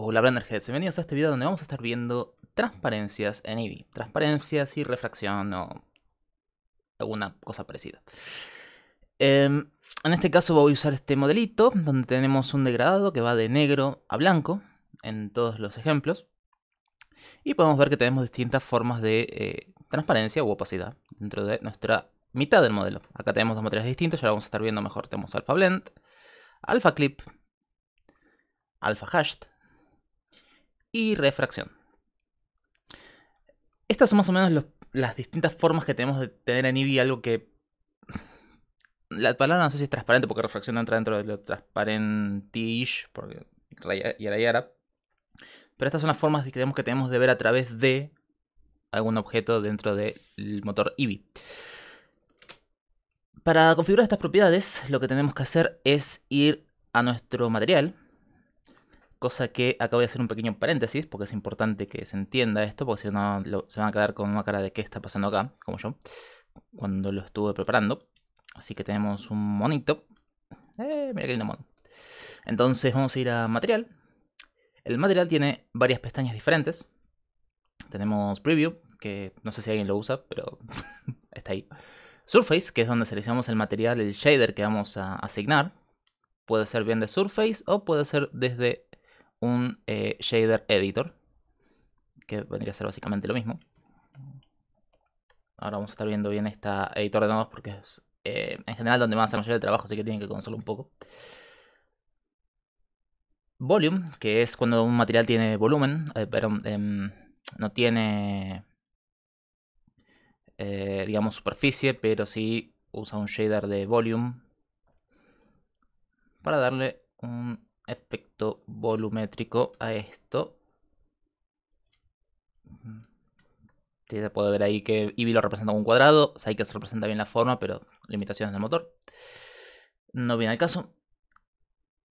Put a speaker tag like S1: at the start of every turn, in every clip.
S1: Hola Blenderheads, bienvenidos a este video donde vamos a estar viendo transparencias en Eevee. Transparencias y refracción o alguna cosa parecida. Em, en este caso voy a usar este modelito donde tenemos un degradado que va de negro a blanco en todos los ejemplos. Y podemos ver que tenemos distintas formas de eh, transparencia u opacidad dentro de nuestra mitad del modelo. Acá tenemos dos materiales distintos, ya lo vamos a estar viendo mejor. Tenemos Alpha Blend, Alpha Clip, Alpha Hashed y refracción. Estas son más o menos las distintas formas que tenemos de tener en IBI algo que... La palabra no sé si es transparente porque refracción entra dentro de lo transparentish, porque y Pero estas son las formas que tenemos, que tenemos de ver a través de algún objeto dentro del motor IBI. Para configurar estas propiedades, lo que tenemos que hacer es ir a nuestro material, Cosa que acá voy a hacer un pequeño paréntesis, porque es importante que se entienda esto, porque si no se van a quedar con una cara de qué está pasando acá, como yo, cuando lo estuve preparando. Así que tenemos un monito. Eh, mira qué lindo mono. Entonces vamos a ir a material. El material tiene varias pestañas diferentes. Tenemos preview, que no sé si alguien lo usa, pero está ahí. Surface, que es donde seleccionamos el material, el shader que vamos a asignar. Puede ser bien de Surface o puede ser desde un eh, shader editor, que vendría a ser básicamente lo mismo. Ahora vamos a estar viendo bien esta editor de nodos porque es eh, en general donde más a hacer mayor de trabajo, así que tienen que conocerlo un poco. Volume, que es cuando un material tiene volumen, eh, pero em, no tiene, digamos, superficie, pero si usa un shader de volume para darle un efecto volumétrico a esto. Si se puede ver ahí que Eevee lo representa como un cuadrado. O sea, hay que se representa bien la forma, pero limitaciones del motor. No viene al caso.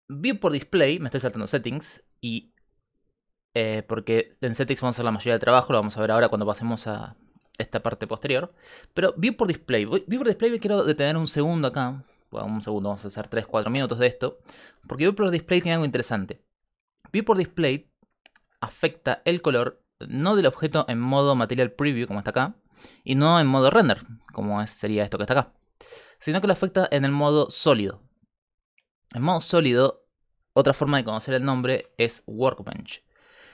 S1: View por display, me estoy saltando settings. Y eh, porque en settings vamos a hacer la mayoría del trabajo, lo vamos a ver ahora cuando pasemos a esta parte posterior. Pero view por display. View por display me quiero detener un segundo acá un segundo, vamos a hacer 3-4 minutos de esto, porque Viewport Display tiene algo interesante. Viewport Display afecta el color no del objeto en modo Material Preview, como está acá, y no en modo Render, como sería esto que está acá, sino que lo afecta en el modo sólido. En modo sólido, otra forma de conocer el nombre es Workbench.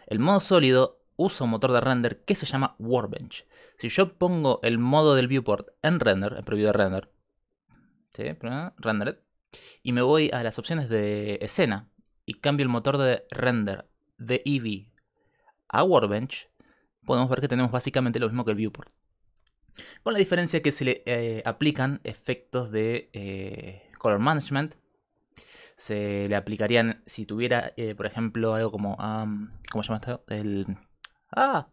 S1: El modo sólido usa un motor de render que se llama Workbench. Si yo pongo el modo del viewport en render, en preview de render, ¿sí? Y me voy a las opciones de escena y cambio el motor de render de Eevee a Workbench. Podemos ver que tenemos básicamente lo mismo que el viewport. Con la diferencia que se le eh, aplican efectos de eh, color management. Se le aplicarían si tuviera, eh, por ejemplo, algo como... ¿Cómo se llama esto? El... ¡Ah!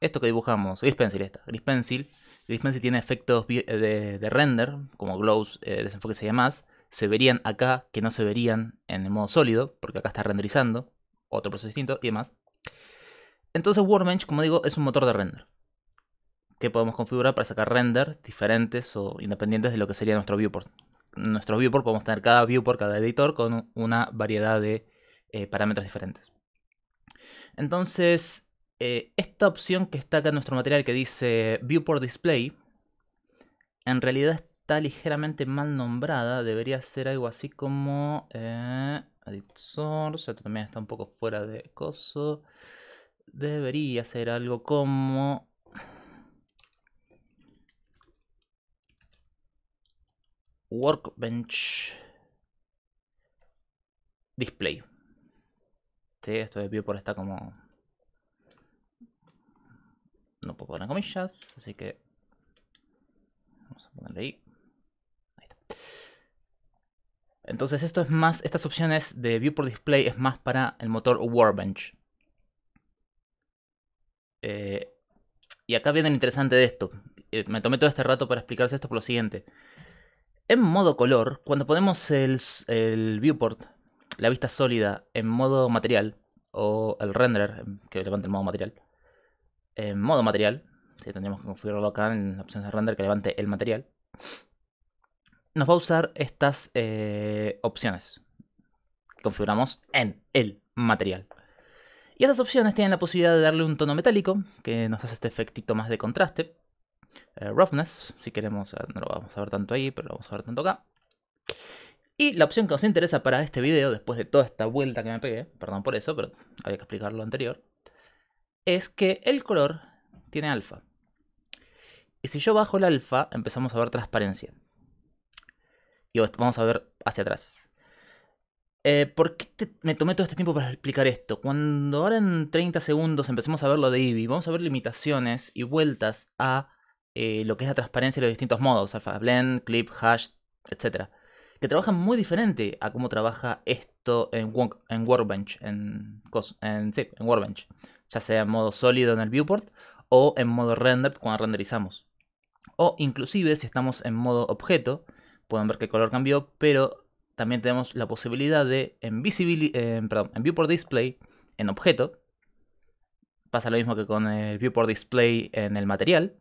S1: Esto que dibujamos, Gris Pencil esta. Gris Pencil Grisman tiene efectos eh, de, render, como glows, eh, desenfoques y demás, se verían acá que no se verían en el modo sólido, porque acá está renderizando, otro proceso distinto y demás. Entonces Workbench, como digo, es un motor de render que podemos configurar para sacar render diferentes o independientes de lo que sería nuestro viewport. En nuestro viewport podemos tener cada viewport, cada editor con una variedad de eh, parámetros diferentes. Entonces, eh, esta opción que está acá en nuestro material que dice Viewport Display, en realidad está ligeramente mal nombrada, debería ser algo así como eh, Edit Source, esto también está un poco fuera de coso, debería ser algo como... Workbench Display. Sí, esto de Viewport está como no puedo poner comillas, así que vamos a ponerle ahí. ahí está. Entonces esto es más, estas opciones de Viewport Display es más para el motor Warbench. Eh, y acá viene lo interesante de esto. Eh, me tomé todo este rato para explicarles esto por lo siguiente. En modo color, cuando ponemos el, viewport, la vista sólida, en modo material, o el renderer, que levanta el modo material, en modo material. Si tendríamos que configurarlo acá en opción de render que levante el material. Nos va a usar estas eh, opciones. configuramos en el material. Y estas opciones tienen la posibilidad de darle un tono metálico, que nos hace este efectito más de contraste. Eh, roughness, si queremos, no lo vamos a ver tanto ahí, pero lo vamos a ver tanto acá. Y la opción que nos interesa para este video, después de toda esta vuelta que me pegué, perdón por eso, pero había que explicarlo anterior, es que el color tiene alfa. Y si yo bajo el alfa, empezamos a ver transparencia. Y vamos a ver hacia atrás. Eh, ¿Por qué me tomé todo este tiempo para explicar esto? Cuando ahora en 30 segundos empecemos a ver lo de Eevee, vamos a ver limitaciones y vueltas a eh, lo que es la transparencia y los distintos modos, alfa, blend, clip, hash, etc. Que trabajan muy diferente a cómo trabaja este esto en, en Workbench, en, sí, Workbench, ya sea en modo sólido en el viewport o en modo rendered cuando renderizamos. O inclusive si estamos en modo objeto, pueden ver que el color cambió, pero también tenemos la posibilidad de en, viewport display, en objeto, pasa lo mismo que con el viewport display en el material,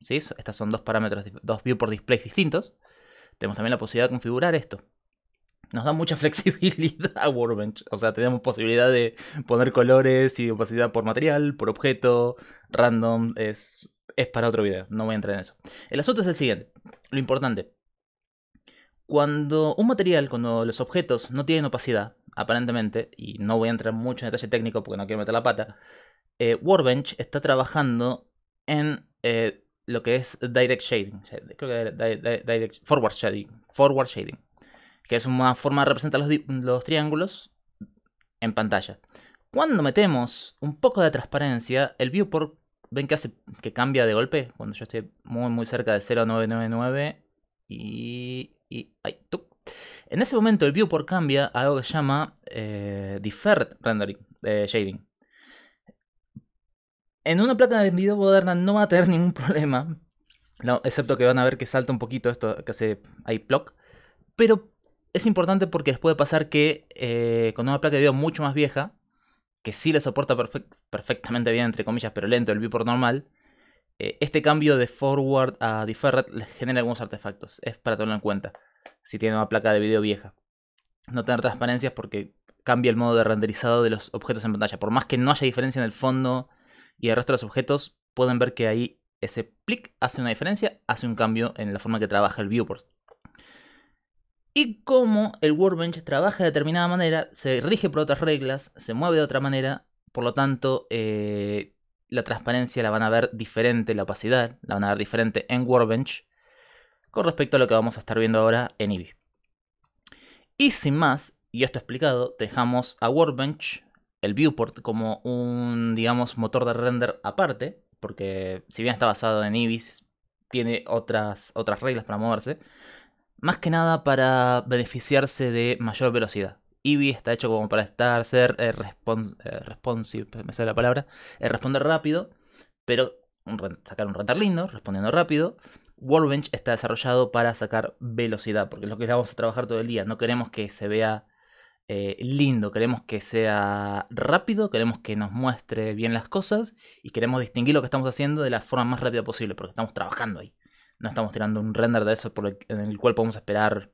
S1: ¿sí? Estos son dos parámetros, dos viewport displays distintos. Tenemos también la posibilidad de configurar esto nos da mucha flexibilidad a Warbench. O sea, tenemos posibilidad de poner colores y opacidad por material, por objeto, random. Es, es para otro video, no voy a entrar en eso. El asunto es el siguiente, lo importante. Cuando un material, cuando los objetos no tienen opacidad, aparentemente, y no voy a entrar mucho en detalle técnico porque no quiero meter la pata, eh, Warbench está trabajando en eh, lo que es direct shading, creo que forward shading, forward shading, que es una forma de representar los, triángulos en pantalla. Cuando metemos un poco de transparencia, el viewport, ven que hace que cambia de golpe, cuando yo estoy muy muy cerca de 0999 y... y ay, En ese momento el viewport cambia a algo que se llama eh, Deferred Rendering, eh, Shading. En una placa de video moderna no va a tener ningún problema, excepto que van a ver que salta un poquito esto que hace iPlock, pero es importante porque les puede pasar que eh, con una placa de video mucho más vieja, que sí le soporta perfectamente bien, entre comillas, pero lento el viewport normal, eh, este cambio de forward a deferred les genera algunos artefactos. Es para tenerlo en cuenta, si tiene una placa de video vieja. No tener transparencias porque cambia el modo de renderizado de los objetos en pantalla. Por más que no haya diferencia en el fondo y el resto de los objetos, pueden ver que ahí ese clic hace una diferencia, hace un cambio en la forma que trabaja el viewport y como el workbench trabaja de determinada manera, se rige por otras reglas, se mueve de otra manera, por lo tanto eh, la transparencia la van a ver diferente, la opacidad la van a ver diferente en workbench con respecto a lo que vamos a estar viendo ahora en Ibis. Y sin más, y esto explicado, dejamos a workbench el viewport como un, digamos, motor de render aparte, porque si bien está basado en Ibis, tiene otras, otras reglas para moverse. Más que nada para beneficiarse de mayor velocidad. Eevee está hecho como para estar, ser eh, eh, responsive, me sale la palabra, eh, responder rápido, pero sacar un rentar lindo, respondiendo rápido. Warbench está desarrollado para sacar velocidad, porque es lo que vamos a trabajar todo el día. No queremos que se vea lindo, queremos que sea rápido, queremos que nos muestre bien las cosas y queremos distinguir lo que estamos haciendo de la forma más rápida posible, porque estamos trabajando ahí. No estamos tirando un render de eso en el cual podemos esperar,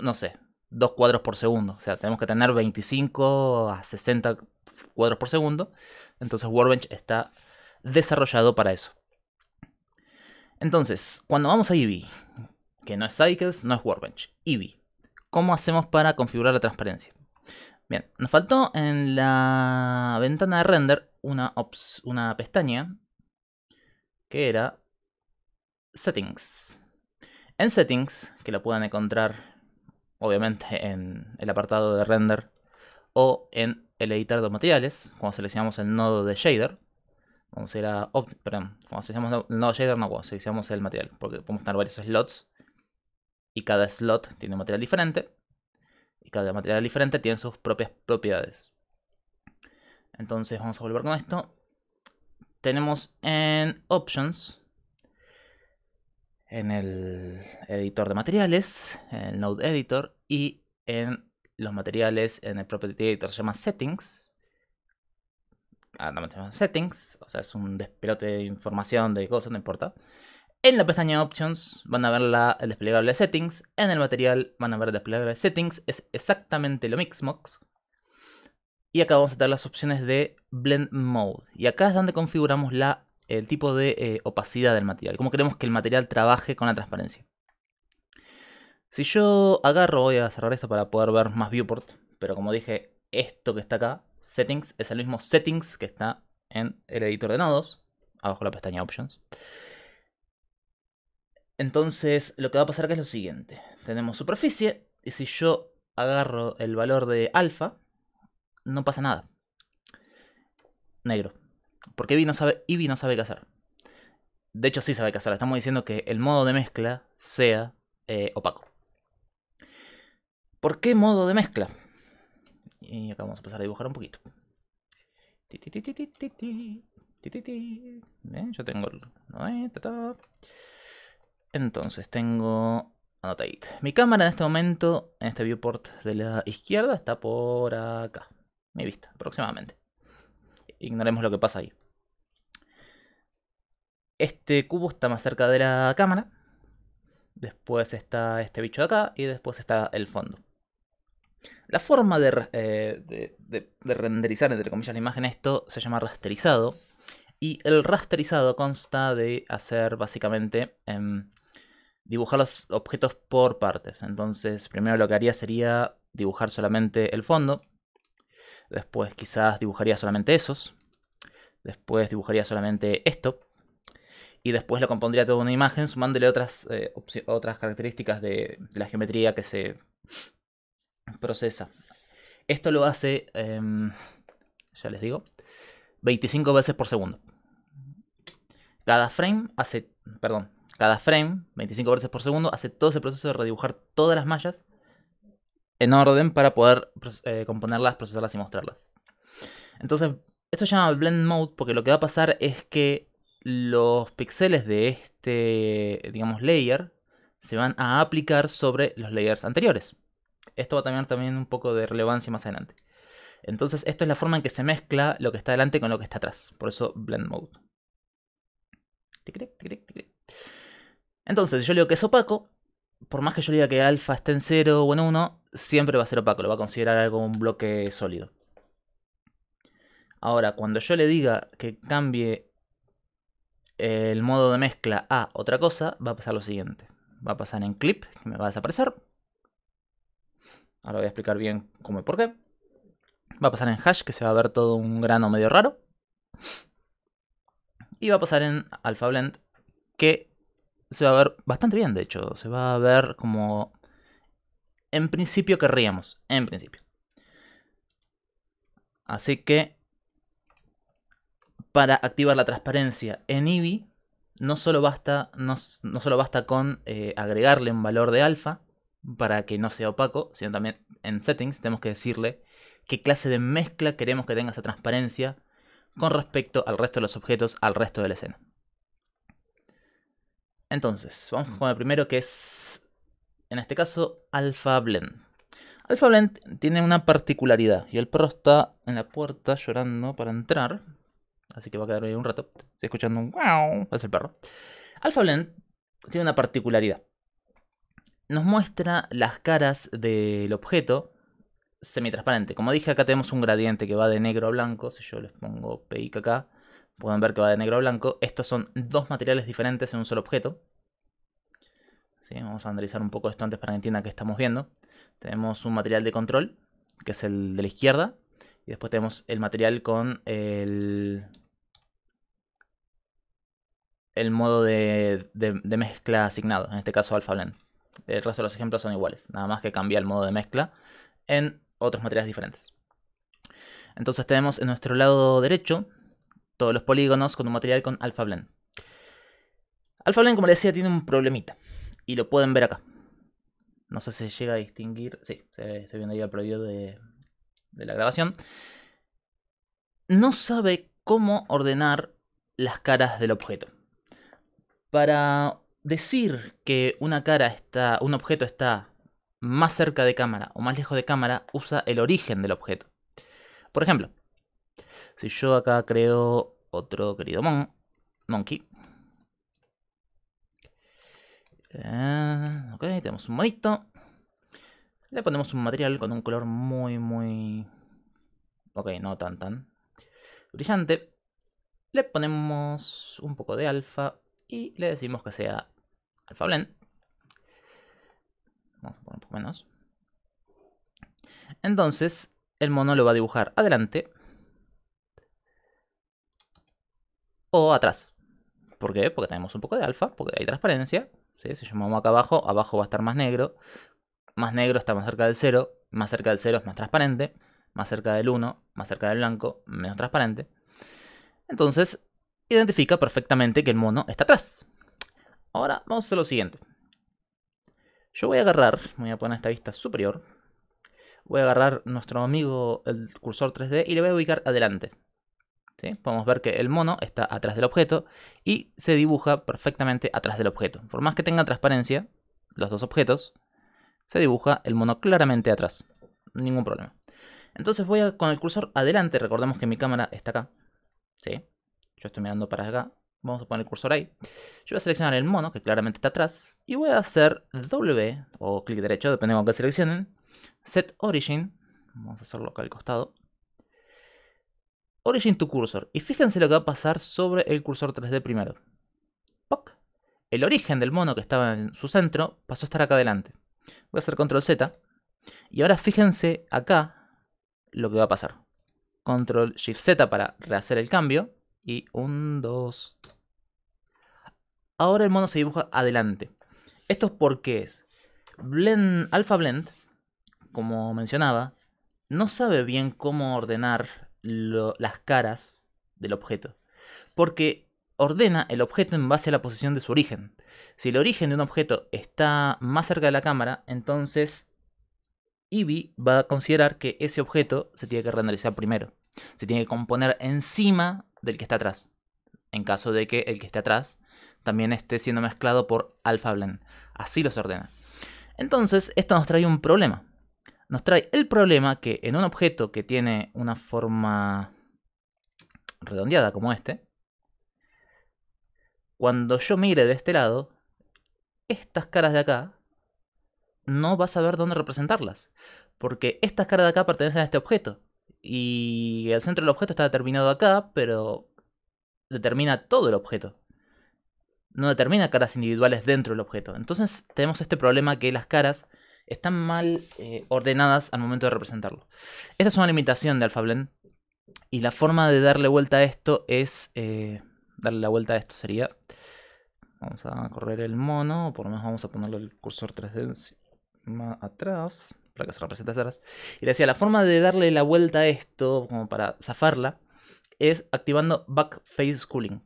S1: no sé, dos cuadros por segundo. O sea, tenemos que tener 25 a 60 cuadros por segundo. Entonces Workbench está desarrollado para eso. Entonces, cuando vamos a Eevee, que no es Cycles, no es Workbench, Eevee, ¿cómo hacemos para configurar la transparencia? Bien, nos faltó en la ventana de render una, una pestaña que era Settings. En Settings, que lo puedan encontrar obviamente en el apartado de render o en el editor de materiales, cuando seleccionamos el nodo de shader, vamos a ir a perdón, cuando seleccionamos el nodo shader no, cuando seleccionamos el material, porque podemos tener varios slots y cada slot tiene un material diferente y cada material diferente tiene sus propias propiedades. Entonces vamos a volver con esto. Tenemos en options en el editor de materiales, en el Node Editor, y en los materiales, en el Property Editor se llama Settings. Ah, se llama Settings, o sea, es un despelote de información, de cosas, no importa. En la pestaña Options van a ver la, el desplegable Settings. En el material van a ver el desplegable Settings. Es exactamente lo mismo. Y acá vamos a tener las opciones de Blend Mode. Y acá es donde configuramos la el tipo de eh, opacidad del material, cómo queremos que el material trabaje con la transparencia. Si yo agarro, voy a cerrar esto para poder ver más viewport, pero como dije, esto que está acá, settings, es el mismo settings que está en el editor de nodos, abajo la pestaña options. Entonces, lo que va a pasar es lo siguiente. Tenemos superficie, y si yo agarro el valor de alfa, no pasa nada. Negro. Porque Eevee no sabe, no sabe cazar. De hecho, sí sabe cazar. Estamos diciendo que el modo de mezcla sea eh, opaco. ¿Por qué modo de mezcla? Y acá vamos a empezar a dibujar un poquito. Yo tengo el... Entonces tengo... Anotate. Mi cámara en este momento, en este viewport de la izquierda, está por acá. Mi vista, aproximadamente ignoremos lo que pasa ahí. Este cubo está más cerca de la cámara. Después está este bicho de acá y después está el fondo. La forma de, eh, renderizar, entre comillas, la imagen esto se llama rasterizado. Y el rasterizado consta de hacer básicamente em, dibujar los objetos por partes. Entonces, primero lo que haría sería dibujar solamente el fondo. Después quizás dibujaría solamente esos. Después dibujaría solamente esto. Y después lo compondría toda una imagen sumándole otras, eh, otras características de, la geometría que se procesa. Esto lo hace, em, ya les digo, 25 veces por segundo. Cada frame hace, perdón, cada frame, 25 veces por segundo, hace todo ese proceso de redibujar todas las mallas en orden para poder eh, componerlas, procesarlas y mostrarlas. Entonces, esto se llama Blend Mode porque lo que va a pasar es que los píxeles de este, digamos, layer se van a aplicar sobre los layers anteriores. Esto va a tener también un poco de relevancia más adelante. Entonces, esto es la forma en que se mezcla lo que está delante con lo que está atrás. Por eso, Blend Mode. Entonces, yo le digo que es opaco, por más que yo le diga que alfa esté en 0 o en 1, siempre va a ser opaco, lo va a considerar algo un bloque sólido. Ahora, cuando yo le diga que cambie el modo de mezcla a otra cosa, va a pasar lo siguiente. Va a pasar en clip, que me va a desaparecer. Ahora voy a explicar bien cómo y por qué. Va a pasar en hash, que se va a ver todo un grano medio raro. Y va a pasar en alpha blend, que se va a ver bastante bien, de hecho. Se va a ver como en principio querríamos, en principio. Así que para activar la transparencia en Eevee, no solo basta, no, basta con eh, agregarle un valor de alfa para que no sea opaco, sino también en settings tenemos que decirle qué clase de mezcla queremos que tenga esa transparencia con respecto al resto de los objetos, al resto de la escena. Entonces, vamos con el primero que es en este caso Alpha Blend. Alpha Blend tiene una particularidad y el perro está en la puerta llorando para entrar, así que va a quedar ahí un rato. Estoy escuchando un wow, es el perro. Alpha Blend tiene una particularidad. Nos muestra las caras del objeto semitransparente. Como dije, acá tenemos un gradiente que va de negro a blanco. Si yo les pongo PIK acá, pueden ver que va de negro a blanco. Estos son dos materiales diferentes en un solo objeto. Vamos a analizar un poco esto antes para que entiendan qué estamos viendo. Tenemos un material de control, que es el de la izquierda, y después tenemos el material con el, el modo de, mezcla asignado, en este caso blend El resto de los ejemplos son iguales, nada más que cambia el modo de mezcla en otros materiales diferentes. Entonces tenemos en nuestro lado derecho todos los polígonos con un material con blend Alpha blend como les decía, tiene un problemita. Y lo pueden ver acá. No sé si llega a distinguir. Sí, estoy viendo ahí el previo de, de la grabación. No sabe cómo ordenar las caras del objeto. Para decir que una cara está, un objeto está más cerca de cámara o más lejos de cámara, usa el origen del objeto. Por ejemplo, si yo acá creo otro querido mon, monkey, Ah, ok, tenemos un monito. Le ponemos un material con un color muy, muy... Ok, no tan, tan. Brillante. Le ponemos un poco de alfa y le decimos que sea alfa blend. Vamos a poner un poco menos. Entonces, el mono lo va a dibujar adelante o atrás. ¿Por qué? Porque tenemos un poco de alfa, porque hay transparencia. ¿sí? Si llamamos acá abajo, abajo va a estar más negro. Más negro está más cerca del 0. Más cerca del 0 es más transparente. Más cerca del 1, más cerca del blanco, menos transparente. Entonces, identifica perfectamente que el mono está atrás. Ahora vamos a lo siguiente. Yo voy a agarrar, voy a poner esta vista superior. Voy a agarrar nuestro amigo el cursor 3D y le voy a ubicar adelante. Podemos ver que el mono está atrás del objeto y se dibuja perfectamente atrás del objeto. Por más que tenga transparencia, los dos objetos, se dibuja el mono claramente atrás. Ningún problema. Entonces voy a, con el cursor adelante, recordemos que mi cámara está acá. ¿sí? Yo estoy mirando para acá. Vamos a poner el cursor ahí. Yo voy a seleccionar el mono, que claramente está atrás. Y voy a hacer W, o clic derecho, dependiendo lo que seleccionen. Set Origin. Vamos a hacerlo acá al costado. Origin to Cursor. Y fíjense lo que va a pasar sobre el cursor 3D primero. ¡Poc! El origen del mono que estaba en su centro pasó a estar acá adelante. Voy a hacer control Z. Y ahora fíjense acá lo que va a pasar. Control Shift Z para rehacer el cambio. Y un, dos. Ahora el mono se dibuja adelante. Esto es porque es. Alpha Blend, como mencionaba, no sabe bien cómo ordenar las caras del objeto. Porque ordena el objeto en base a la posición de su origen. Si el origen de un objeto está más cerca de la cámara, entonces Eevee va a considerar que ese objeto se tiene que renderizar primero. Se tiene que componer encima del que está atrás. En caso de que el que esté atrás también esté siendo mezclado por Blend. Así los ordena. Entonces, esto nos trae un problema nos trae el problema que en un objeto que tiene una forma redondeada como este, cuando yo mire de este lado, estas caras de acá no vas a ver dónde representarlas. Porque estas caras de acá pertenecen a este objeto. Y el centro del objeto está determinado acá, pero determina todo el objeto. No determina caras individuales dentro del objeto. Entonces tenemos este problema que las caras están mal eh, ordenadas al momento de representarlo. Esta es una limitación de AlphaBlend. Y la forma de darle vuelta a esto es... Eh, darle la vuelta a esto sería... Vamos a correr el mono, por lo menos vamos a ponerle el cursor 3D atrás, para que se represente atrás. Y le decía, la forma de darle la vuelta a esto, como para zafarla, es activando Backface Cooling.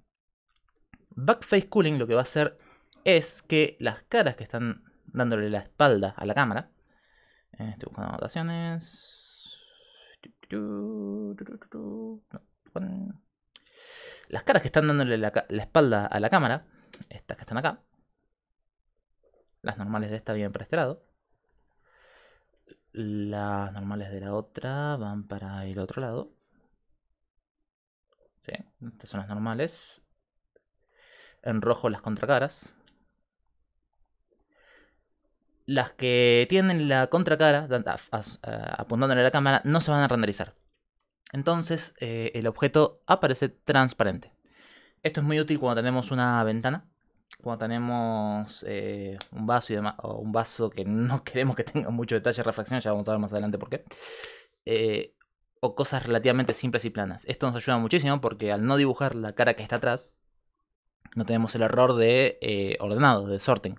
S1: Backface Cooling lo que va a hacer es que las caras que están dándole la espalda a la cámara. estoy buscando anotaciones. Las caras que están dándole la, espalda a la cámara, estas que están acá. Las normales de esta vienen para este lado. Las normales de la otra van para el otro lado. Sí, estas son las normales. En rojo las contracaras las que tienen la contracara, eh, apuntándole a la cámara, no se van a renderizar. Entonces eh, el objeto aparece transparente. Esto es muy útil cuando tenemos una ventana, cuando tenemos eh, un vaso o un vaso que no queremos que tenga mucho detalle de refracción, ya vamos a ver más adelante por qué. o cosas relativamente simples y planas. Esto nos ayuda muchísimo porque al no dibujar la cara que está atrás, no tenemos el error de ordenado, de sorting.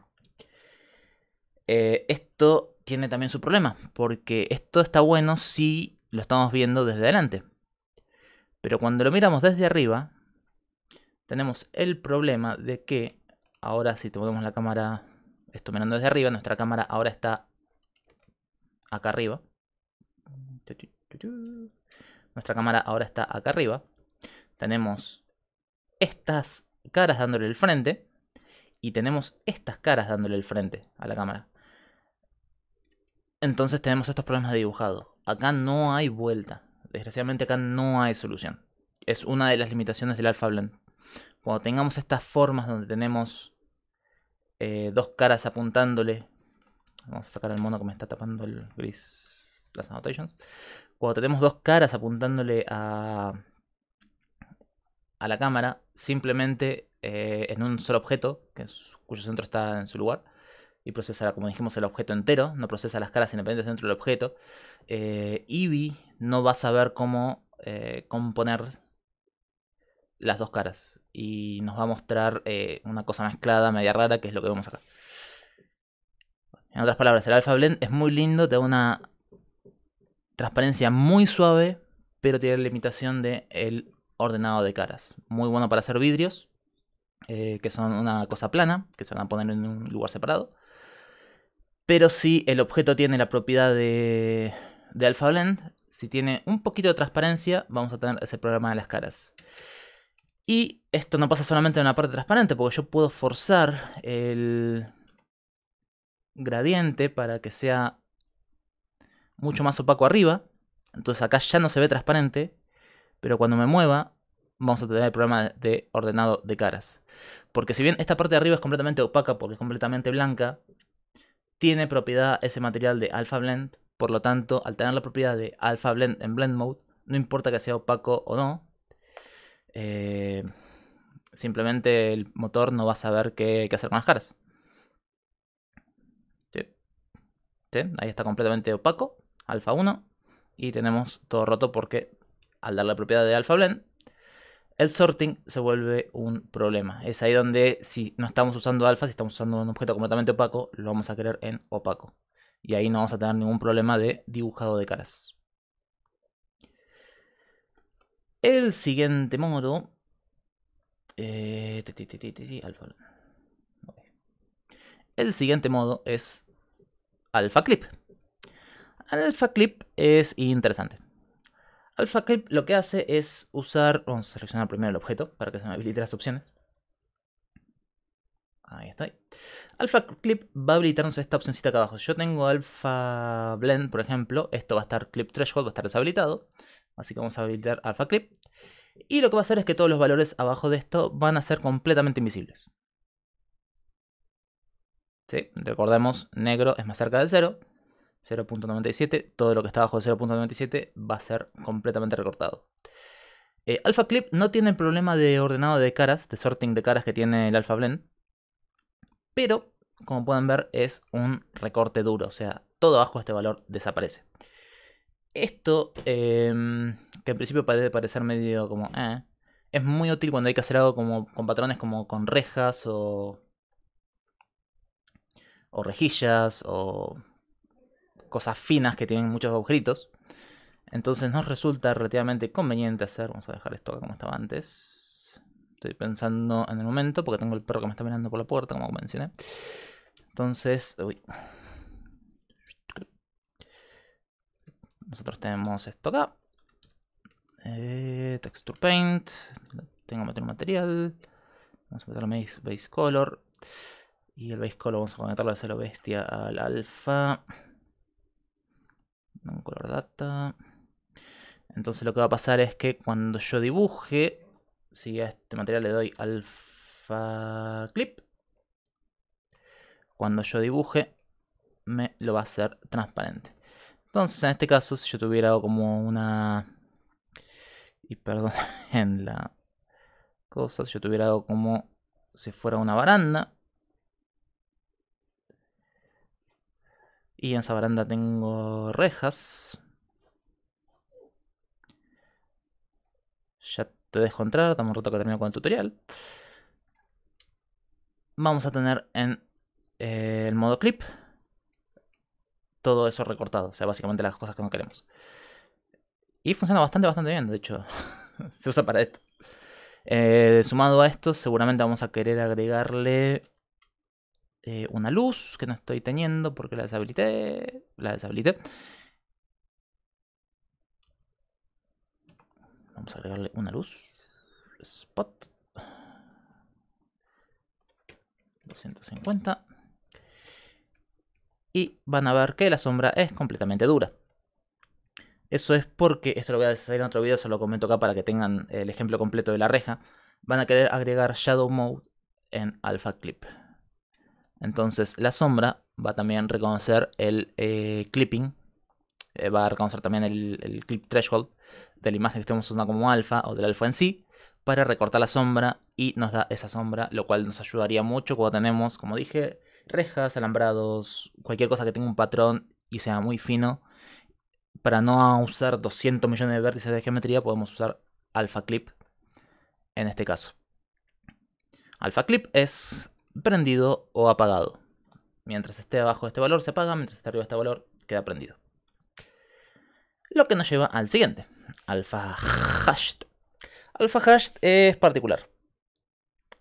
S1: Eh, esto tiene también su problema, porque esto está bueno si lo estamos viendo desde adelante. Pero cuando lo miramos desde arriba, tenemos el problema de que ahora si tomamos la cámara, esto mirando desde arriba, nuestra cámara ahora está acá arriba. Nuestra cámara ahora está acá arriba. Tenemos estas caras dándole el frente y tenemos estas caras dándole el frente a la cámara entonces tenemos estos problemas dibujados. Acá no hay vuelta. Desgraciadamente acá no hay solución. Es una de las limitaciones del Alpha blend. Cuando tengamos estas formas donde tenemos eh, dos caras apuntándole. Vamos a sacar el mono que me está tapando el gris. Las annotations. Cuando tenemos dos caras apuntándole a, a la cámara, simplemente eh, en un solo objeto, que cuyo centro está en su lugar y procesa, como dijimos, el objeto entero, no procesa las caras independientes dentro del objeto. Eh, Eevee no va a saber cómo eh, componer las dos caras y nos va a mostrar eh, una cosa mezclada, media rara, que es lo que vemos acá. En otras palabras, el Alpha Blend es muy lindo, te da una transparencia muy suave, pero tiene la limitación del ordenado de caras. Muy bueno para hacer vidrios, que son una cosa plana, que se van a poner en un lugar separado. Pero si el objeto tiene la propiedad de, de alpha blend, si tiene un poquito de transparencia, vamos a tener ese programa de las caras. Y esto no pasa solamente en una parte transparente, porque yo puedo forzar el gradiente para que sea mucho más opaco arriba. Entonces acá ya no se ve transparente, pero cuando me mueva vamos a tener el problema de ordenado de caras. Porque si bien esta parte de arriba es completamente opaca porque es completamente blanca, tiene propiedad ese material de alpha blend, por lo tanto, al tener la propiedad de alpha blend en blend mode, no importa que sea opaco o no, eh, simplemente el motor no va a saber qué, hacer con las caras. ahí está completamente opaco, Alpha 1, y tenemos todo roto porque al dar la propiedad de alpha blend, el sorting se vuelve un problema. Es ahí donde si no estamos usando alfa, si estamos usando un objeto completamente opaco, lo vamos a querer en opaco. Y ahí no vamos a tener ningún problema de dibujado de caras. El siguiente modo... Eh, el siguiente modo es alfa clip. Alfa clip es interesante. Alpha clip lo que hace es usar... Vamos a seleccionar primero el objeto para que se me habiliten las opciones. Ahí estoy. Alpha Clip va a habilitarnos esta opcióncita acá abajo. yo tengo Alpha Blend, por ejemplo, esto va a estar Clip Threshold, va a estar deshabilitado. Así que vamos a habilitar Alpha Clip. Y lo que va a hacer es que todos los valores abajo de esto van a ser completamente invisibles. ¿Sí? Recordemos, negro es más cerca del cero. 0.97, todo lo que está abajo de 0.97 va a ser completamente recortado. Eh, Alpha Clip no tiene el problema de ordenado de caras, de sorting de caras que tiene el Alpha Blend, pero como pueden ver es un recorte duro, o sea, todo bajo este valor desaparece. Esto, em, que en principio puede parecer medio como... Eh, es muy útil cuando hay que hacer algo como, con patrones como con rejas o... O rejillas o cosas finas que tienen muchos agujeritos. Entonces nos resulta relativamente conveniente hacer, vamos a dejar esto como estaba antes. Estoy pensando en el momento porque tengo el perro que me está mirando por la puerta, como mencioné. Entonces, uy. Nosotros tenemos esto acá. Eh, texture Paint. Tengo que meter material. Vamos a meter base, color. Y el base color vamos a conectarlo a la bestia al alfa un color data. Entonces lo que va a pasar es que cuando yo dibuje, si a este material le doy alfa clip, cuando yo dibuje me lo va a hacer transparente. Entonces en este caso si yo tuviera como una... Y perdón en la cosa, si yo tuviera como si fuera una baranda, Y en esa baranda tengo rejas. Ya te dejo entrar, un rato que termino con el tutorial. Vamos a tener en eh, el modo clip todo eso recortado, o sea, básicamente las cosas que no queremos. Y funciona bastante, bastante bien, de hecho, se usa para esto. Eh, sumado a esto, seguramente vamos a querer agregarle eh, una luz que no estoy teniendo porque la deshabilité. La deshabilité. Vamos a agregarle una luz. Spot. 250. Y van a ver que la sombra es completamente dura. Eso es porque, esto lo voy a desarrollar en otro video, se lo comento acá para que tengan el ejemplo completo de la reja. Van a querer agregar Shadow Mode en Alpha Clip. Entonces la sombra va también a reconocer el eh, clipping, eh, va a reconocer también el, clip threshold de la imagen que estemos usando como alfa o del alfa en sí, para recortar la sombra y nos da esa sombra, lo cual nos ayudaría mucho cuando tenemos, como dije, rejas, alambrados, cualquier cosa que tenga un patrón y sea muy fino. Para no usar 200 millones de vértices de geometría, podemos usar alfa clip en este caso. Alfa Clip es prendido o apagado. Mientras esté abajo de este valor se apaga, mientras esté arriba de este valor queda prendido. Lo que nos lleva al siguiente, Alpha hashed. Alpha hashed es particular.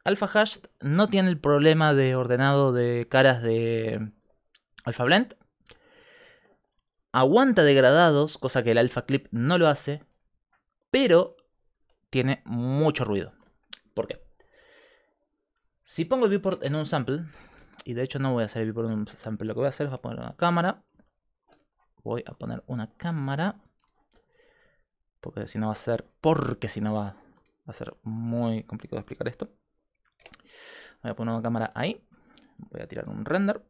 S1: Alpha Hash no tiene el problema de ordenado de caras de alfa blend. Aguanta degradados, cosa que el Alpha clip no lo hace, pero tiene mucho ruido. ¿Por qué? Si pongo el viewport en un sample, y de hecho no voy a hacer el viewport en un sample, lo que voy a hacer es a poner una cámara. Voy a poner una cámara. Porque si no va a ser, porque si no va, a ser muy complicado explicar esto. Voy a poner una cámara ahí. Voy a tirar un render.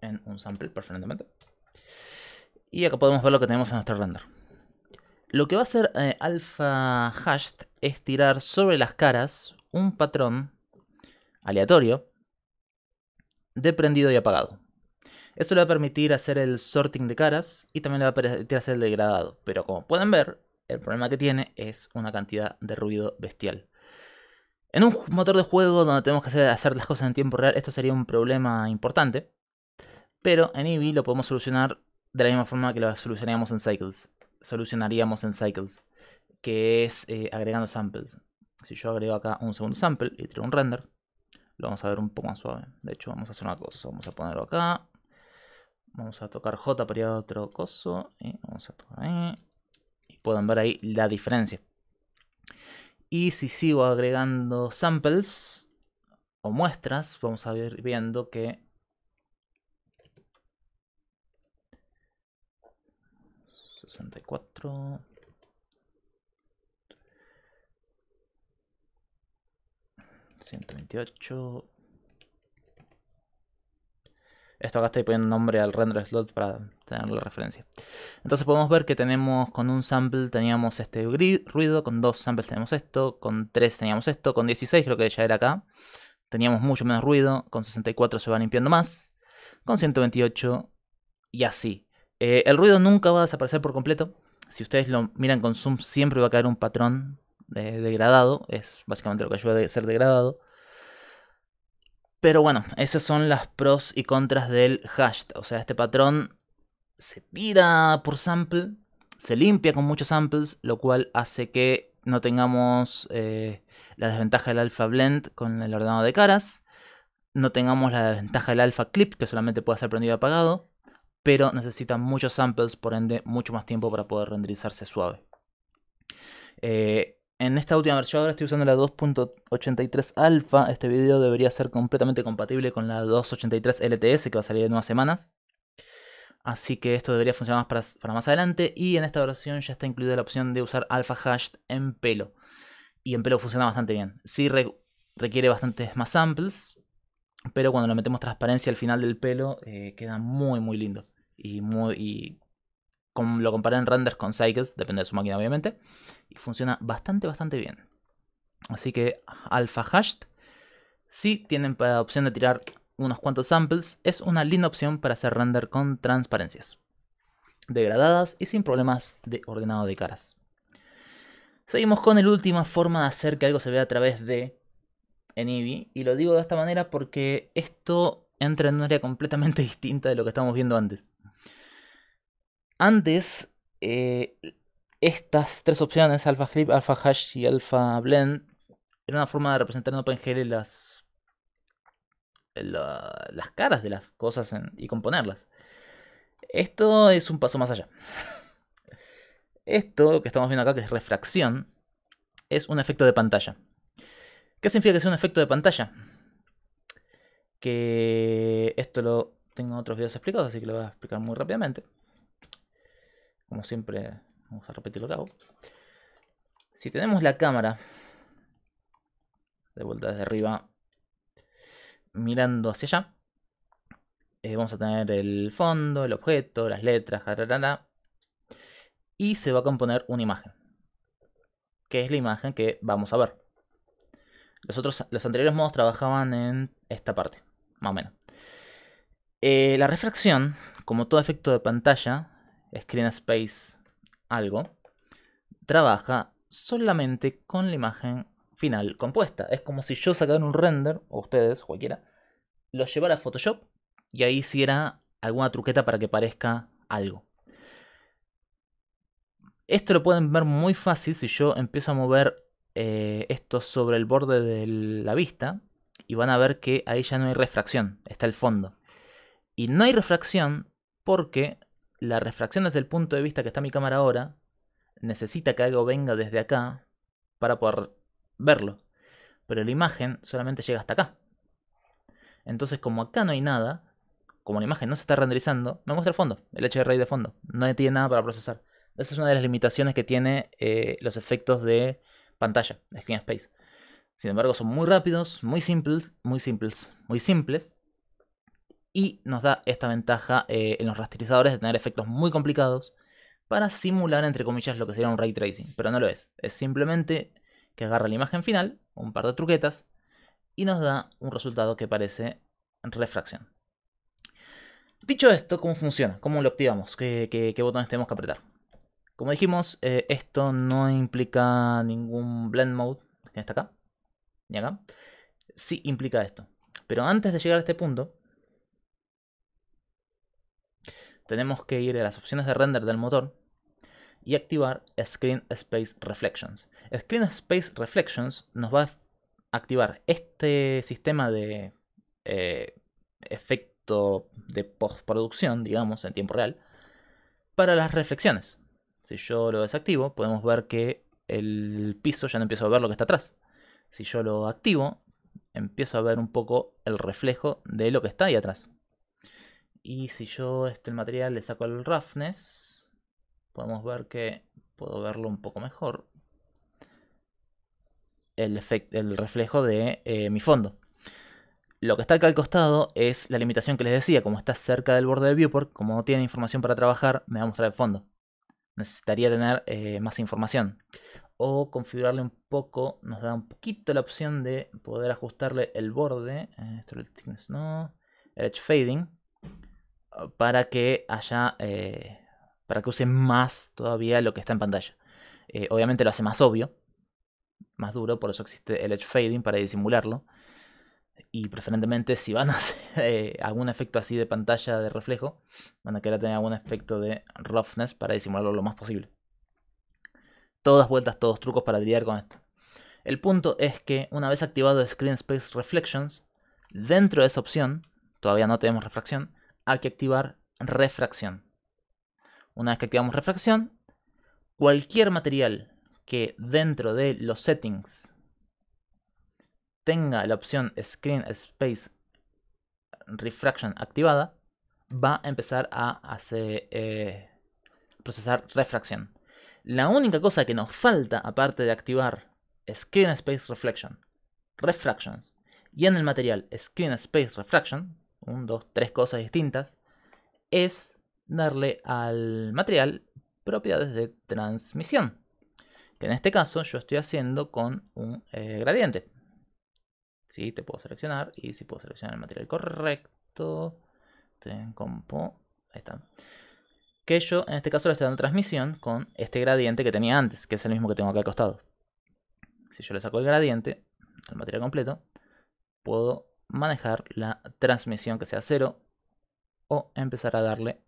S1: En un sample, perfectamente. Y acá podemos ver lo que tenemos en nuestro render. Lo que va a hacer eh, alpha hashed es tirar sobre las caras un patrón aleatorio de prendido y apagado. Esto le va a permitir hacer el sorting de caras y también le va a permitir hacer el degradado. Pero como pueden ver, el problema que tiene es una cantidad de ruido bestial. En un motor de juego donde tenemos que hacer, hacer las cosas en tiempo real, esto sería un problema importante. Pero en Eevee lo podemos solucionar de la misma forma que lo solucionamos en Cycles solucionaríamos en Cycles, que es eh, agregando samples. Si yo agrego acá un segundo sample y tiro un render, lo vamos a ver un poco más suave. De hecho, vamos a hacer una cosa. Vamos a ponerlo acá. Vamos a tocar J para ir a otro coso. Y vamos a tocar ahí. Y pueden ver ahí la diferencia. Y si sigo agregando samples o muestras, vamos a ir viendo que 64. ...128... Esto acá estoy poniendo nombre al render slot para tener la referencia. Entonces podemos ver que tenemos con un sample teníamos este ruido, con dos samples tenemos esto, con tres teníamos esto, con 16 creo que ya era acá. Teníamos mucho menos ruido, con 64 se va limpiando más, con 128 y así. Eh, el ruido nunca va a desaparecer por completo. Si ustedes lo miran con zoom, siempre va a caer un patrón eh, degradado. Es básicamente lo que ayuda a ser degradado. Pero bueno, esas son las pros y contras del hashtag. O sea, este patrón se tira por sample, se limpia con muchos samples, lo cual hace que no tengamos eh, la desventaja del alpha blend con el ordenado de caras, no tengamos la desventaja del alpha clip que solamente puede ser prendido y apagado, pero necesita muchos samples, por ende mucho más tiempo para poder renderizarse suave. Eh, en esta última versión, ahora estoy usando la 2.83 alfa, este video debería ser completamente compatible con la 2.83 LTS que va a salir en unas semanas. Así que esto debería funcionar para, más adelante y en esta versión ya está incluida la opción de usar alfa hash en pelo. Y en pelo funciona bastante bien. Sí requiere bastantes más samples, pero cuando le metemos transparencia al final del pelo eh, queda muy muy lindo y, muy, lo comparé en renders con Cycles, depende de su máquina obviamente, y funciona bastante, bastante bien. Así que Alpha Hashed Si tienen la opción de tirar unos cuantos samples, es una linda opción para hacer render con transparencias, degradadas y sin problemas de ordenado de caras. Seguimos con la última forma de hacer que algo se vea a través de Eevee, y lo digo de esta manera porque esto entra en un área completamente distinta de lo que estamos viendo antes. Antes, eh, estas tres opciones, Alpha Alpha Hash y Alpha Blend, eran una forma de representar en OpenGL las, las caras de las cosas y componerlas. Esto es un paso más allá. Esto que estamos viendo acá, que es refracción, es un efecto de pantalla. ¿Qué significa que sea un efecto de pantalla? Que esto lo tengo en otros videos explicados, así que lo voy a explicar muy rápidamente como siempre, vamos a repetir lo que hago. Si tenemos la cámara, de vuelta desde arriba, mirando hacia allá, eh, vamos a tener el fondo, el objeto, las letras, y se va a componer una imagen, que es la imagen que vamos a ver. Los, otros, los anteriores modos trabajaban en esta parte, más o menos. Eh, la refracción, como todo efecto de pantalla, Screen Space algo, trabaja solamente con la imagen final compuesta. Es como si yo sacara un render, o ustedes, cualquiera, lo llevara a Photoshop y ahí hiciera alguna truqueta para que parezca algo. Esto lo pueden ver muy fácil si yo empiezo a mover eh, esto sobre el borde de la vista y van a ver que ahí ya no hay refracción, está el fondo. Y no hay refracción porque la refracción desde el punto de vista que está mi cámara ahora necesita que algo venga desde acá para poder verlo. Pero la imagen solamente llega hasta acá. Entonces, como acá no hay nada, como la imagen no se está renderizando, me muestra el fondo, el HDRI de fondo. No tiene nada para procesar. Esa es una de las limitaciones que tiene eh, los efectos de pantalla, de screen space. Sin embargo, son muy rápidos, muy simples, muy simples, muy simples y nos da esta ventaja eh, en los rasterizadores de tener efectos muy complicados para simular, entre comillas, lo que sería un ray tracing, pero no lo es. Es simplemente que agarra la imagen final, un par de truquetas, y nos da un resultado que parece refracción. Dicho esto, ¿cómo funciona? ¿Cómo lo activamos? ¿Qué, botones tenemos que apretar? Como dijimos, eh, esto no implica ningún blend mode, que está acá, ni acá. Sí implica esto. Pero antes de llegar a este punto, tenemos que ir a las opciones de render del motor y activar Screen Space Reflections. Screen Space Reflections nos va a activar este sistema de eh, efecto de postproducción, digamos, en tiempo real, para las reflexiones. Si yo lo desactivo, podemos ver que el piso ya no empiezo a ver lo que está atrás. Si yo lo activo, empiezo a ver un poco el reflejo de lo que está ahí atrás. Y si yo este, el material le saco el roughness, podemos ver que puedo verlo un poco mejor. El, el reflejo de eh, mi fondo. Lo que está acá al costado es la limitación que les decía. Como está cerca del borde del viewport, como no tiene información para trabajar, me va a mostrar el fondo. Necesitaría tener eh, más información. O configurarle un poco, nos da un poquito la opción de poder ajustarle el borde. Eh, esto no. edge fading para que haya. Eh, para que use más todavía lo que está en pantalla. Eh, obviamente lo hace más obvio, más duro, por eso existe el edge fading para disimularlo. Y preferentemente, si van a hacer eh, algún efecto así de pantalla de reflejo, van a querer tener algún efecto de roughness para disimularlo lo más posible. Todas vueltas, todos trucos para lidiar con esto. El punto es que una vez activado Screen Space Reflections, dentro de esa opción, todavía no tenemos refracción, hay que activar refracción. Una vez que activamos refracción, cualquier material que dentro de los settings tenga la opción Screen Space Refraction activada, va a empezar a hacer, eh, procesar refracción. La única cosa que nos falta, aparte de activar Screen Space Reflection, Refractions, y en el material Screen Space Refraction, un, dos, tres cosas distintas, es darle al material propiedades de transmisión. Que en este caso yo estoy haciendo con un eh, gradiente. Si te puedo seleccionar y si puedo seleccionar el material correcto, te compo, ahí está. Que yo en este caso le estoy dando transmisión con este gradiente que tenía antes, que es el mismo que tengo acá al costado. Si yo le saco el gradiente al material completo, puedo manejar la transmisión que sea cero o empezar a darle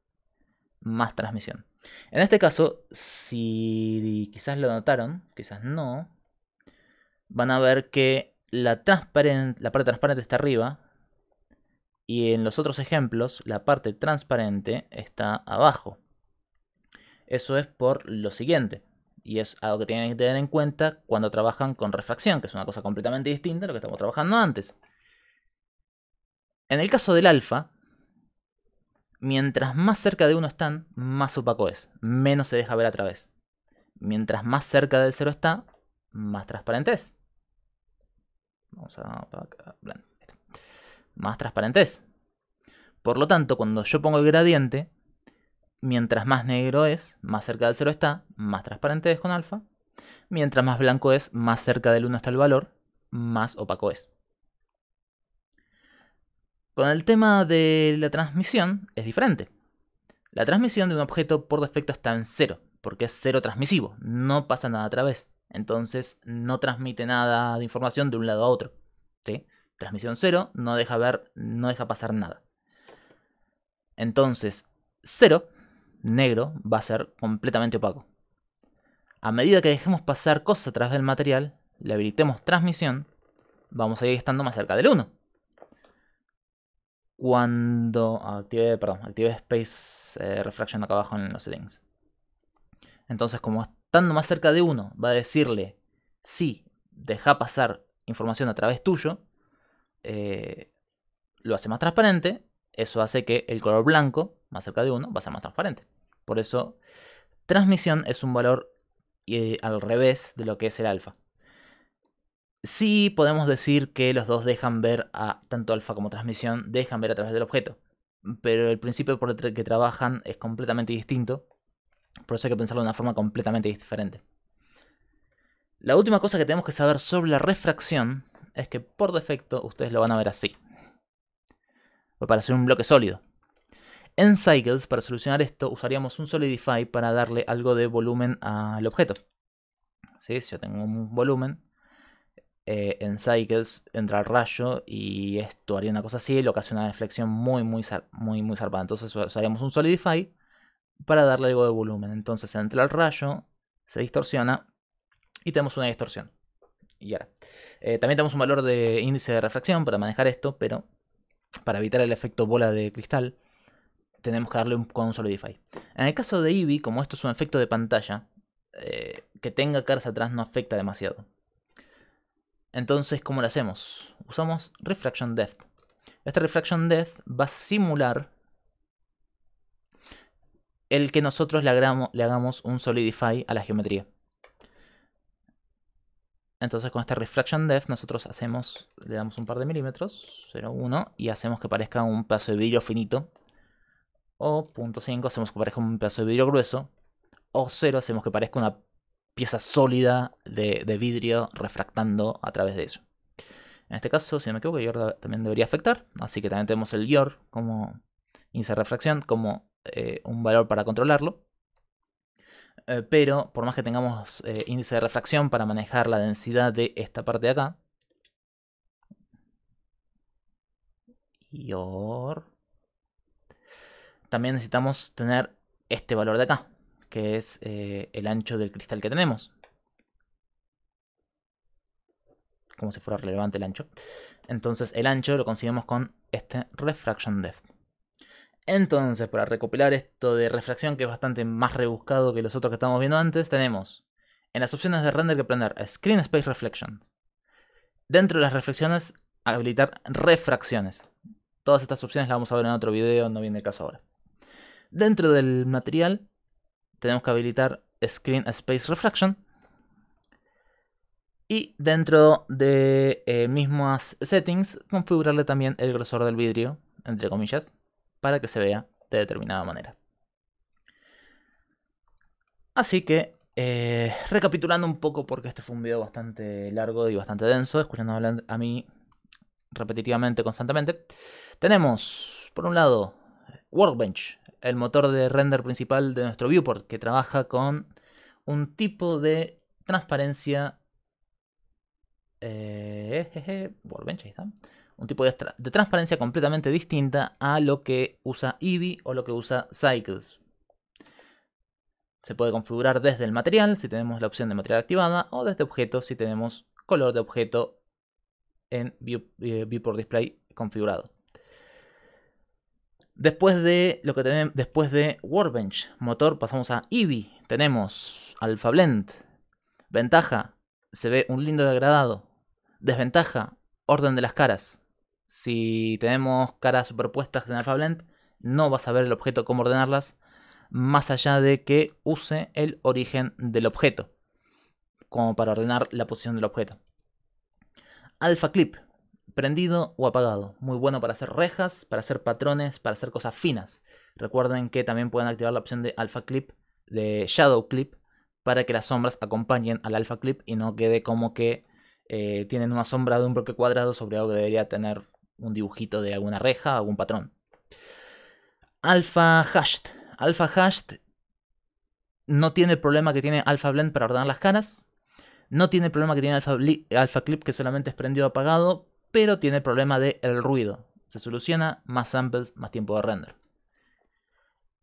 S1: más transmisión. En este caso, si quizás lo notaron, quizás no, van a ver que la, parte transparente está arriba y en los otros ejemplos la parte transparente está abajo. Eso es por lo siguiente. Y es algo que tienen que tener en cuenta cuando trabajan con refracción, que es una cosa completamente distinta a lo que estamos trabajando antes. En el caso del alfa, mientras más cerca de uno están, más opaco es, menos se deja ver a través. Mientras más cerca del cero está, más transparente es. Vamos a más transparente es. Por lo tanto, cuando yo pongo el gradiente, mientras más negro es, más cerca del cero está, más transparente es con alfa. Mientras más blanco es, más cerca del 1 está el valor, más opaco es. Con el tema de la transmisión es diferente. La transmisión de un objeto por defecto está en cero, porque es cero transmisivo, no pasa nada a través. Entonces no transmite nada de información de un lado a otro. ¿sí? Transmisión cero no deja ver, no deja pasar nada. Entonces, cero, negro, va a ser completamente opaco. A medida que dejemos pasar cosas a través del material, le habilitemos transmisión, vamos a ir estando más cerca del 1 cuando active, perdón, active Space eh, Refraction acá abajo en los settings. Entonces, como estando más cerca de uno, va a decirle si deja pasar información a través tuyo, eh, lo hace más transparente. Eso hace que el color blanco, más cerca de uno, va a ser más transparente. Por eso, transmisión es un valor eh, al revés de lo que es el alfa sí podemos decir que los dos dejan ver a tanto alfa como transmisión, dejan ver a través del objeto. Pero el principio por el que trabajan es completamente distinto. Por eso hay que pensarlo de una forma completamente diferente. La última cosa que tenemos que saber sobre la refracción es que por defecto ustedes lo van a ver así. Para hacer un bloque sólido. En Cycles, para solucionar esto, usaríamos un Solidify para darle algo de volumen al objeto. ¿Sí? Si yo tengo un volumen, eh, en Cycles entra el rayo y esto haría una cosa así, lo que hace una deflexión muy, muy, muy, muy zarpada. Entonces usaríamos un Solidify para darle algo de volumen. Entonces entra el rayo, se distorsiona y tenemos una distorsión. Y ahora, eh, también tenemos un valor de índice de refracción para manejar esto, pero para evitar el efecto bola de cristal, tenemos que darle un, con un Solidify. En el caso de Eevee, como esto es un efecto de pantalla, eh, que tenga caras atrás no afecta demasiado. Entonces, ¿cómo lo hacemos? Usamos Refraction Depth. Este Refraction Depth va a simular el que nosotros le, hagamos un Solidify a la geometría. Entonces con este Refraction Depth nosotros hacemos, le damos un par de milímetros, 0,1, y hacemos que parezca un pedazo de vidrio finito. O 0.5 hacemos que parezca un pedazo de vidrio grueso. O 0 hacemos que parezca una pieza sólida de, vidrio refractando a través de eso. En este caso, si no me equivoco, Yor también debería afectar. Así que también tenemos el Yor como índice de refracción, como eh, un valor para controlarlo. Eh, pero por más que tengamos eh, índice de refracción para manejar la densidad de esta parte de acá. Yor. También necesitamos tener este valor de acá que es eh, el ancho del cristal que tenemos. Como si fuera relevante el ancho. Entonces el ancho lo conseguimos con este refraction depth. Entonces, para recopilar esto de refracción, que es bastante más rebuscado que los otros que estamos viendo antes, tenemos en las opciones de render que prender Screen Space Reflections. Dentro de las reflexiones, habilitar refracciones. Todas estas opciones las vamos a ver en otro video, no viene el caso ahora. Dentro del material, tenemos que habilitar Screen Space Refraction. Y dentro de eh, mismas settings, configurarle también el grosor del vidrio, entre comillas, para que se vea de determinada manera. Así que, eh, recapitulando un poco, porque este fue un video bastante largo y bastante denso, escuchando hablar a mí repetitivamente, constantemente, tenemos, por un lado, Workbench, el motor de render principal de nuestro viewport, que trabaja con un tipo de transparencia. Eh, eh, eh, un tipo de, transparencia completamente distinta a lo que usa Eevee o lo que usa Cycles. Se puede configurar desde el material, si tenemos la opción de material activada, o desde objeto, si tenemos color de objeto en Viewport Display configurado. Después de lo que tenemos, después de motor, pasamos a Eevee. Tenemos Alpha Blend. Ventaja, se ve un lindo degradado. Desventaja, orden de las caras. Si tenemos caras superpuestas en Alpha Blend, no vas a ver el objeto cómo ordenarlas, más allá de que use el origen del objeto, como para ordenar la posición del objeto. Alpha Clip, prendido o apagado. Muy bueno para hacer rejas, para hacer patrones, para hacer cosas finas. Recuerden que también pueden activar la opción de Alpha Clip, de Shadow Clip, para que las sombras acompañen al Alpha Clip y no quede como que eh, tienen una sombra de un bloque cuadrado sobre algo que debería tener un dibujito de alguna reja, algún patrón. Alpha Hashed. Alpha Hashed no tiene el problema que tiene Alpha Blend para ordenar las caras. No tiene el problema que tiene Alpha Clip que solamente es prendido o apagado, pero tiene el problema del el ruido. Se soluciona, más samples, más tiempo de render.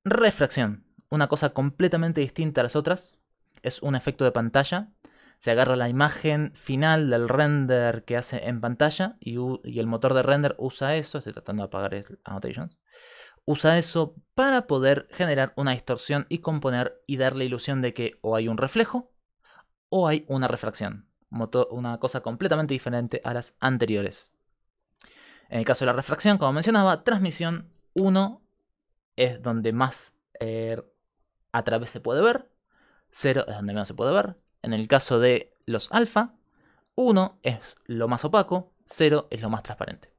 S1: Refracción, una cosa completamente distinta a las otras. Es un efecto de pantalla. Se agarra la imagen final del render que hace en pantalla y, el motor de render usa eso. Estoy tratando de apagar el annotations. Usa eso para poder generar una distorsión y componer y dar la ilusión de que o hay un reflejo o hay una refracción una cosa completamente diferente a las anteriores. En el caso de la refracción, como mencionaba, transmisión 1 es donde más eh, a través se puede ver, 0 es donde menos se puede ver. En el caso de los alfa, 1 es lo más opaco, 0 es lo más transparente.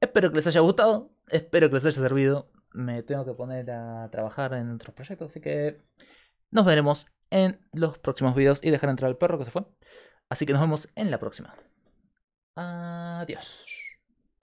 S1: Espero que les haya gustado, espero que les haya servido. Me tengo que poner a trabajar en otros proyectos, así que nos veremos en los próximos videos y dejar entrar al perro que se fue. Así que nos vemos en la próxima. Adiós.